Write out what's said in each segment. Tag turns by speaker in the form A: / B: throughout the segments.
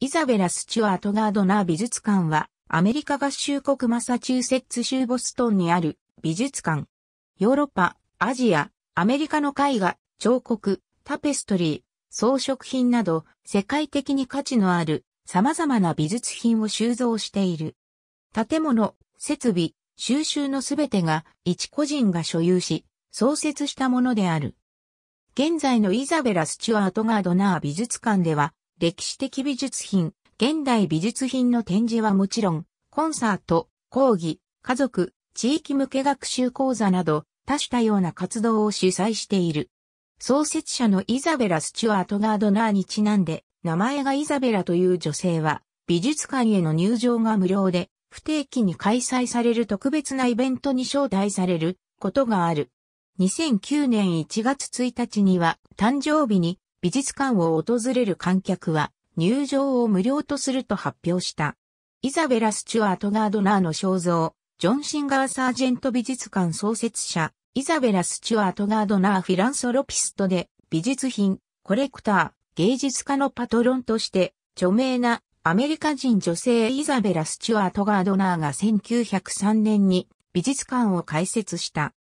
A: イザベラ・スチュアート・ガードナー美術館は、アメリカ合衆国マサチューセッツ州ボストンにある美術館。ヨーロッパ、アジア、アメリカの絵画、彫刻、タペストリー、装飾品など、世界的に価値のある様々な美術品を収蔵している。建物、設備、収集のすべてが一個人が所有し、創設したものである。現在のイザベラ・スチュアート・ガードナー美術館では、歴史的美術品、現代美術品の展示はもちろん、コンサート、講義、家族、地域向け学習講座など、多種多様な活動を主催している。創設者のイザベラ・スチュアート・ガードナーにちなんで、名前がイザベラという女性は、美術館への入場が無料で、不定期に開催される特別なイベントに招待されることがある。2009年1月1日には誕生日に美術館を訪れる観客は入場を無料とすると発表した。イザベラ・スチュアート・ガードナーの肖像、ジョン・シンガー・サージェント美術館創設者、イザベラ・スチュアート・ガードナー・フィランソロピストで、美術品、コレクター、芸術家のパトロンとして、著名なアメリカ人女性イザベラ・スチュアート・ガードナーが1903年に美術館を開設した。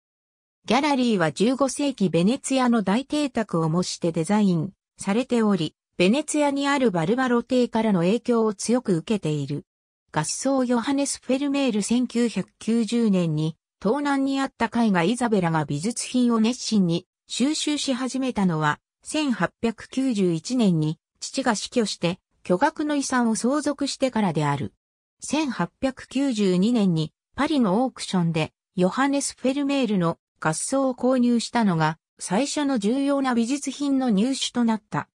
A: ギャラリーは15世紀ベネツィアの大邸宅を模してデザインされており、ベネツィアにあるバルバロ邸からの影響を強く受けている。合奏ヨハネス・フェルメール1990年に東南にあった絵画イザベラが美術品を熱心に収集し始めたのは1891年に父が死去して巨額の遺産を相続してからである。1892年にパリのオークションでヨハネス・フェルメールの合奏を購入したのが最初の重要な美術品の入手となった。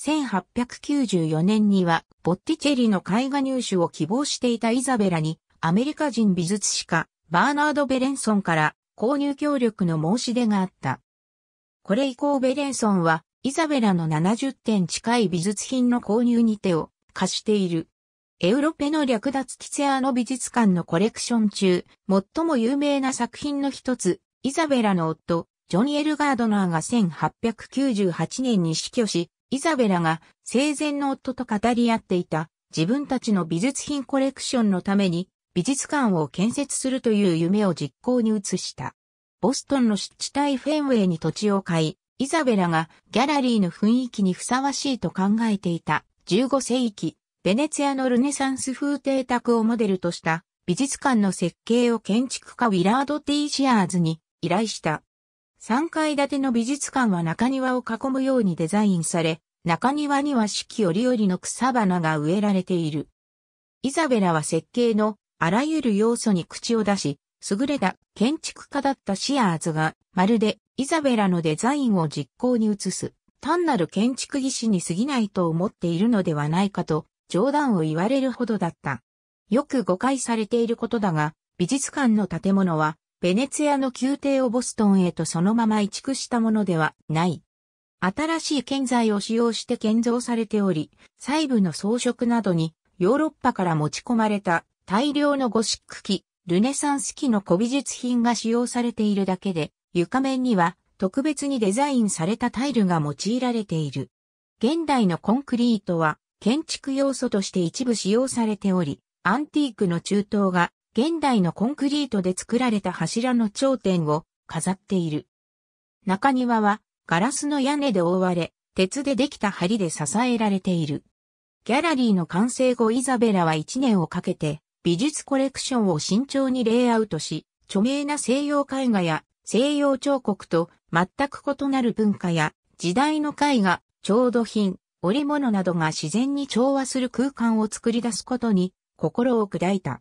A: 1894年にはボッティチェリの絵画入手を希望していたイザベラにアメリカ人美術史家バーナード・ベレンソンから購入協力の申し出があった。これ以降ベレンソンはイザベラの70点近い美術品の購入に手を貸している。エウロペの略奪ティツェアの美術館のコレクション中、最も有名な作品の一つ、イザベラの夫、ジョニエル・ガードナーが1898年に死去し、イザベラが生前の夫と語り合っていた自分たちの美術品コレクションのために美術館を建設するという夢を実行に移した。ボストンの湿地帯フェンウェイに土地を買い、イザベラがギャラリーの雰囲気にふさわしいと考えていた15世紀、ベネツィアのルネサンス風邸宅をモデルとした美術館の設計を建築家ウィラード・ティーシアーズに依頼した。3階建ての美術館は中庭を囲むようにデザインされ、中庭には四季折々の草花が植えられている。イザベラは設計のあらゆる要素に口を出し、優れた建築家だったシアーズが、まるでイザベラのデザインを実行に移す、単なる建築技師に過ぎないと思っているのではないかと、冗談を言われるほどだった。よく誤解されていることだが、美術館の建物はベネツィアの宮廷をボストンへとそのまま移築したものではない。新しい建材を使用して建造されており、細部の装飾などにヨーロッパから持ち込まれた大量のゴシック機、ルネサンス機の古美術品が使用されているだけで、床面には特別にデザインされたタイルが用いられている。現代のコンクリートは建築要素として一部使用されており、アンティークの中東が現代のコンクリートで作られた柱の頂点を飾っている。中庭はガラスの屋根で覆われ、鉄でできた梁で支えられている。ギャラリーの完成後イザベラは1年をかけて美術コレクションを慎重にレイアウトし、著名な西洋絵画や西洋彫刻と全く異なる文化や時代の絵画、調度品、織物などが自然に調和する空間を作り出すことに心を砕いた。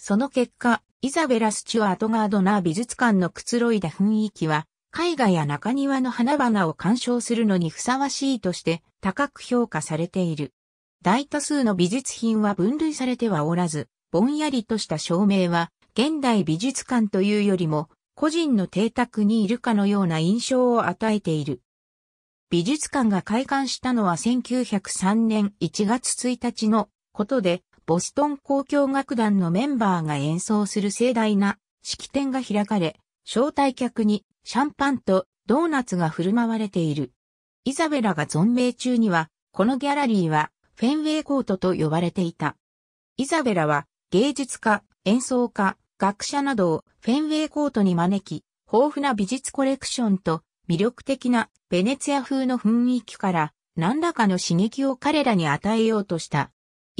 A: その結果、イザベラ・スチュアート・ガードナー美術館のくつろいだ雰囲気は、絵画や中庭の花々を鑑賞するのにふさわしいとして高く評価されている。大多数の美術品は分類されてはおらず、ぼんやりとした照明は、現代美術館というよりも、個人の邸宅にいるかのような印象を与えている。美術館が開館したのは1903年1月1日のことで、ボストン交響楽団のメンバーが演奏する盛大な式典が開かれ、招待客にシャンパンとドーナツが振る舞われている。イザベラが存命中には、このギャラリーはフェンウェイコートと呼ばれていた。イザベラは芸術家、演奏家、学者などをフェンウェイコートに招き、豊富な美術コレクションと魅力的なベネツィア風の雰囲気から何らかの刺激を彼らに与えようとした。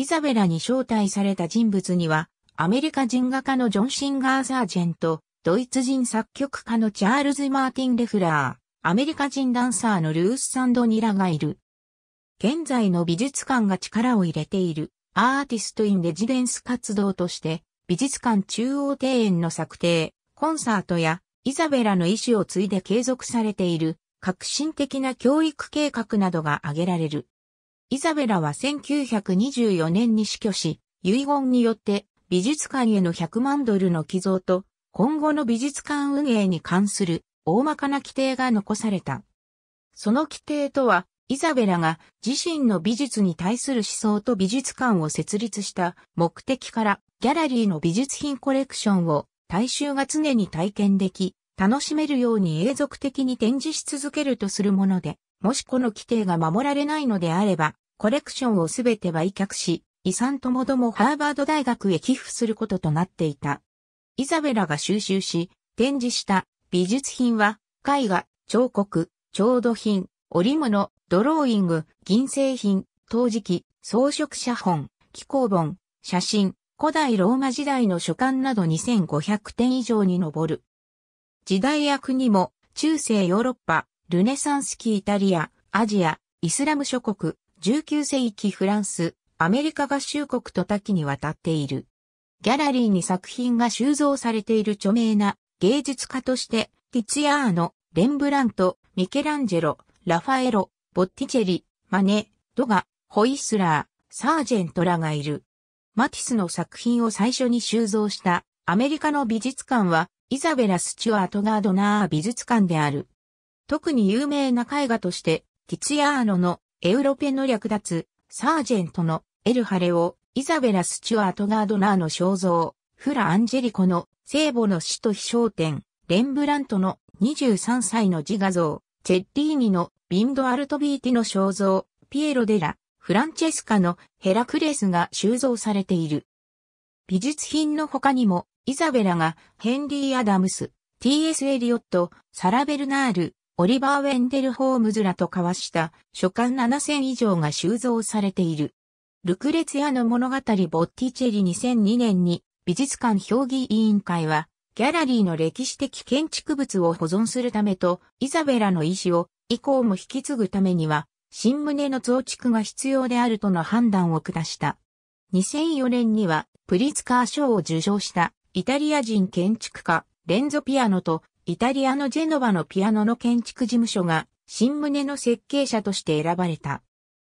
A: イザベラに招待された人物には、アメリカ人画家のジョン・シンガー・サージェント、ドイツ人作曲家のチャールズ・マーティン・レフラー、アメリカ人ダンサーのルース・サンド・ニラがいる。現在の美術館が力を入れているアーティスト・イン・レジデンス活動として、美術館中央庭園の策定、コンサートやイザベラの意思を継いで継続されている革新的な教育計画などが挙げられる。イザベラは1924年に死去し、遺言によって美術館への100万ドルの寄贈と、今後の美術館運営に関する大まかな規定が残された。その規定とは、イザベラが自身の美術に対する思想と美術館を設立した目的からギャラリーの美術品コレクションを大衆が常に体験でき、楽しめるように永続的に展示し続けるとするものでもしこの規定が守られないのであれば、コレクションをすべて売却し、遺産ともどもハーバード大学へ寄付することとなっていた。イザベラが収集し、展示した美術品は、絵画、彫刻、調度品、織物、ドローイング、銀製品、陶磁器、装飾写本、気候本、写真、古代ローマ時代の書簡など2500点以上に上る。時代役にも中世ヨーロッパ、ルネサンス期イタリア、アジア、イスラム諸国、19世紀フランス、アメリカ合衆国と多岐にわたっている。ギャラリーに作品が収蔵されている著名な芸術家として、ティツヤーノ、レンブラント、ミケランジェロ、ラファエロ、ボッティチェリ、マネ、ドガ、ホイスラー、サージェントらがいる。マティスの作品を最初に収蔵したアメリカの美術館はイザベラ・スチュアート・ガードナー美術館である。特に有名な絵画として、ティツィアーノのエウロペの略奪、サージェントのエルハレオ、イザベラ・スチュアート・ガードナーの肖像、フラ・アンジェリコの聖母の死と飛翔点、レンブラントの23歳の自画像、チェッリーニのビンド・アルトビーティの肖像、ピエロ・デラ、フランチェスカのヘラクレスが収蔵されている。美術品の他にも、イザベラがヘンリー・アダムス、T.S. エリオット、サラ・ベルナール、オリバー・ウェンデル・ホームズらと交わした書簡7000以上が収蔵されている。ルクレツヤの物語ボッティチェリ2002年に美術館評議委員会はギャラリーの歴史的建築物を保存するためとイザベラの意思を以降も引き継ぐためには新胸の増築が必要であるとの判断を下した。2004年にはプリツカー賞を受賞したイタリア人建築家レンゾピアノとイタリアのジェノバのピアノの建築事務所が、新宗の設計者として選ばれた。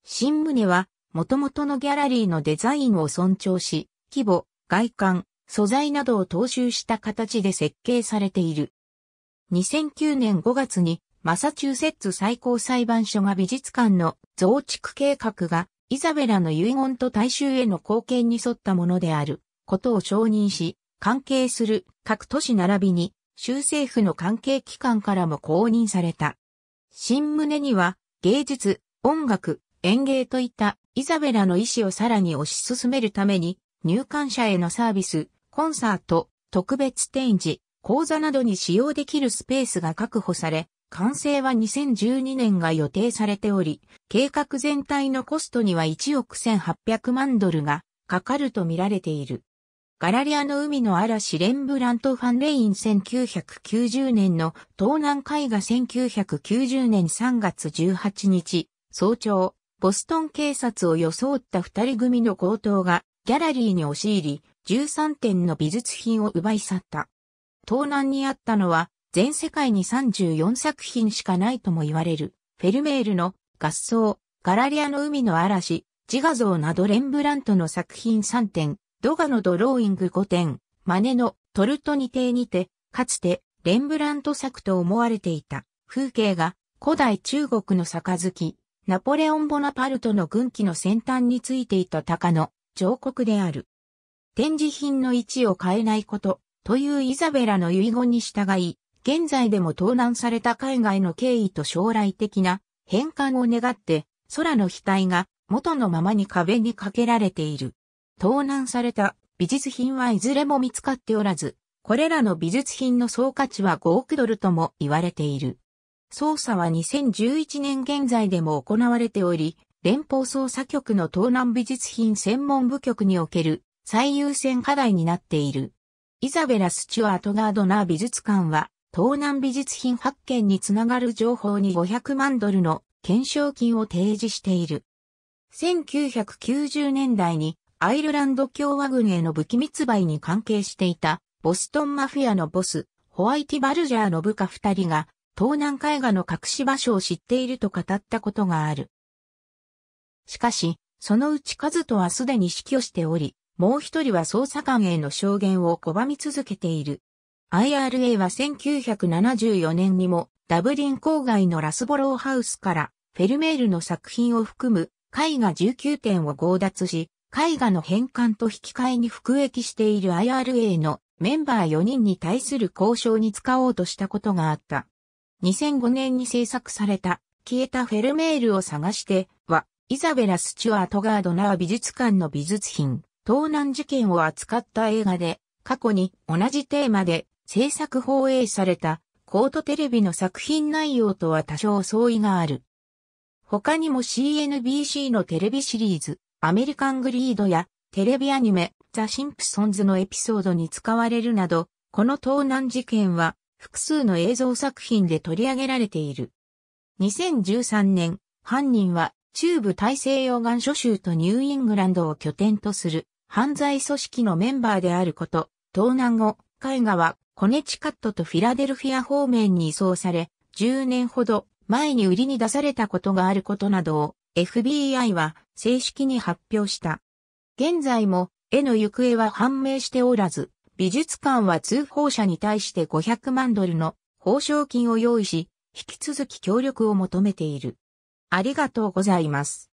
A: 新宗は、元々のギャラリーのデザインを尊重し、規模、外観、素材などを踏襲した形で設計されている。2009年5月に、マサチューセッツ最高裁判所が美術館の増築計画が、イザベラの遺言と大衆への貢献に沿ったものである、ことを承認し、関係する各都市並びに州政府の関係機関からも公認された。新宗には芸術、音楽、園芸といったイザベラの意思をさらに推し進めるために入館者へのサービス、コンサート、特別展示、講座などに使用できるスペースが確保され、完成は2012年が予定されており、計画全体のコストには1億1800万ドルがかかると見られている。ガラリアの海の嵐レンブラント・ファンレイン1990年の東南海画1990年3月18日、早朝、ボストン警察を装った二人組の強盗がギャラリーに押し入り、13点の美術品を奪い去った。盗難にあったのは全世界に34作品しかないとも言われる、フェルメールの合奏、ガラリアの海の嵐、自画像などレンブラントの作品3点、ドガのドローイング5点、マネのトルトニ邸にて、かつてレンブラント作と思われていた風景が古代中国の杯、ナポレオン・ボナパルトの軍旗の先端についていた鷹の彫刻である。展示品の位置を変えないことというイザベラの遺言に従い、現在でも盗難された海外の経緯と将来的な返還を願って空の額が元のままに壁にかけられている。盗難された美術品はいずれも見つかっておらず、これらの美術品の総価値は5億ドルとも言われている。捜査は2011年現在でも行われており、連邦捜査局の東南美術品専門部局における最優先課題になっている。イザベラ・スチュアート・ガードナー美術館は、東南美術品発見につながる情報に500万ドルの懸賞金を提示している。1990年代にアイルランド共和軍への武器密売に関係していた、ボストンマフィアのボス、ホワイティ・バルジャーの部下二人が、東南海岸の隠し場所を知っていると語ったことがある。しかし、そのうちカズトはすでに死去しており、もう一人は捜査官への証言を拒み続けている。IRA は1974年にもダブリン郊外のラスボローハウスからフェルメールの作品を含む絵画19点を強奪し、絵画の返還と引き換えに服役している IRA のメンバー4人に対する交渉に使おうとしたことがあった。2005年に制作された消えたフェルメールを探しては、イザベラ・スチュアート・ガードナー美術館の美術品、盗難事件を扱った映画で、過去に同じテーマで制作放映されたコートテレビの作品内容とは多少相違がある。他にも CNBC のテレビシリーズ、アメリカングリードやテレビアニメザ・シンプソンズのエピソードに使われるなど、この盗難事件は複数の映像作品で取り上げられている。2013年、犯人は中部大西洋岸諸州とニューイングランドを拠点とする犯罪組織のメンバーであること、盗難後、絵画はコネチカットとフィラデルフィア方面に移送され、10年ほど前に売りに出されたことがあることなどを FBI は正式に発表した。現在も絵の行方は判明しておらず、美術館は通報者に対して500万ドルの報奨金を用意し、引き続き協力を求めている。ありがとうございます。